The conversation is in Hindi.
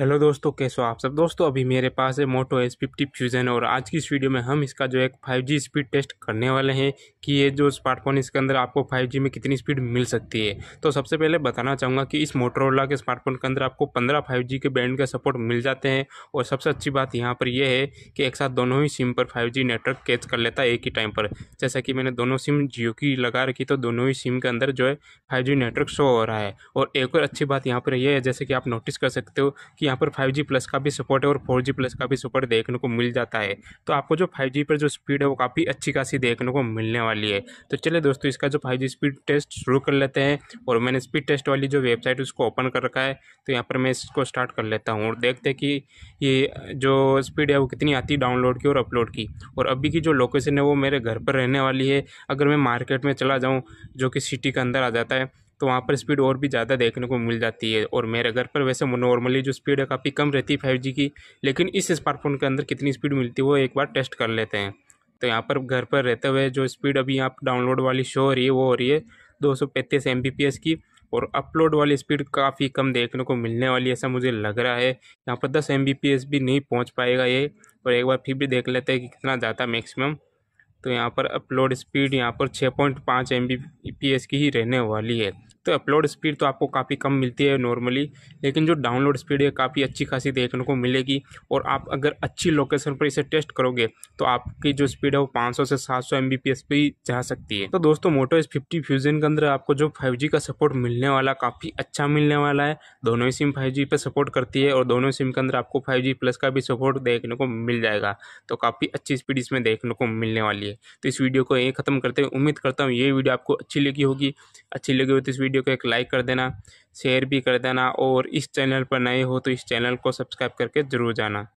हेलो दोस्तों कैसे हो आप सब दोस्तों अभी मेरे पास है मोटो एस फिफ्टी फ्यूज़न और आज की इस वीडियो में हम इसका जो एक फाइव जी स्पीड टेस्ट करने वाले हैं कि ये जो स्मार्टफोन इसके अंदर आपको फाइव जी में कितनी स्पीड मिल सकती है तो सबसे पहले बताना चाहूँगा कि इस मोटरोला के स्मार्टफोन के अंदर आपको पंद्रह फाइव जी के बैंड का सपोर्ट मिल जाते हैं और सबसे अच्छी बात यहाँ पर यह है कि एक साथ दोनों ही सिम पर फाइव जी नेटवर्क कैच कर लेता है एक ही टाइम पर जैसा कि मैंने दोनों सिम जियो की लगा रखी तो दोनों ही सिम के अंदर जो है फाइव जी नेटवर्क शो हो रहा है और एक और अच्छी बात यहाँ पर यह है जैसे कि आप नोटिस कर सकते हो कि यहाँ पर फाइव जी प्लस का भी सपोर्ट है और फोर जी प्लस का भी सपोर्ट देखने को मिल जाता है तो आपको जो फाइव जी पर जो स्पीड है वो काफ़ी अच्छी खासी देखने को मिलने वाली है तो चलिए दोस्तों इसका जो फाइव जी स्पीड टेस्ट शुरू कर लेते हैं और मैंने स्पीड टेस्ट वाली जो वेबसाइट उसको ओपन कर रखा है तो यहाँ पर मैं इसको स्टार्ट कर लेता हूँ और देखते कि ये जो स्पीड है वो कितनी आती है डाउनलोड की और अपलोड की और अभी की जो लोकेशन है वो मेरे घर पर रहने वाली है अगर मैं मार्केट में चला जाऊँ जो कि सिटी के अंदर आ जाता है तो वहाँ पर स्पीड और भी ज़्यादा देखने को मिल जाती है और मेरे घर पर वैसे नॉर्मली जो स्पीड है काफ़ी कम रहती है फाइव की लेकिन इस स्मार्टफोन के अंदर कितनी स्पीड मिलती है वो एक बार टेस्ट कर लेते हैं तो यहाँ पर घर पर रहते हुए जो स्पीड अभी यहाँ पर डाउनलोड वाली शो हो रही है वो हो रही है दो सौ पैंतीस एम बी पी एस की और अपलोड वाली स्पीड काफ़ी कम देखने को मिलने वाली ऐसा मुझे लग रहा है यहाँ पर दस एम बी पी एस भी नहीं पहुँच पाएगा ये और एक बार फिर भी देख लेते हैं कि कितना ज़्यादा मैक्सिमम तो यहाँ पर अपलोड स्पीड यहाँ पर छः पॉइंट पाँच एम बी पी एस की ही रहने वाली है तो अपलोड स्पीड तो आपको काफ़ी कम मिलती है नॉर्मली लेकिन जो डाउनलोड स्पीड है काफ़ी अच्छी खासी देखने को मिलेगी और आप अगर अच्छी लोकेशन पर इसे टेस्ट करोगे तो आपकी जो स्पीड है वो 500 से 700 सौ भी जा सकती है तो दोस्तों मोटो एस फिफ्टी फ्यूजन के अंदर आपको जो फाइव का सपोर्ट मिलने वाला काफ़ी अच्छा मिलने वाला है दोनों ही सिम फाइव जी सपोर्ट करती है और दोनों सिम के अंदर आपको फाइव प्लस का भी सपोर्ट देखने को मिल जाएगा तो काफ़ी अच्छी स्पीड इसमें देखने को मिलने वाली है तो इस वीडियो को यही खत्म करते हुए उम्मीद करता हूँ ये वीडियो आपको अच्छी लगी होगी अच्छी लगी हो तो इस वीडियो वीडियो को एक लाइक कर देना शेयर भी कर देना और इस चैनल पर नए हो तो इस चैनल को सब्सक्राइब करके ज़रूर जाना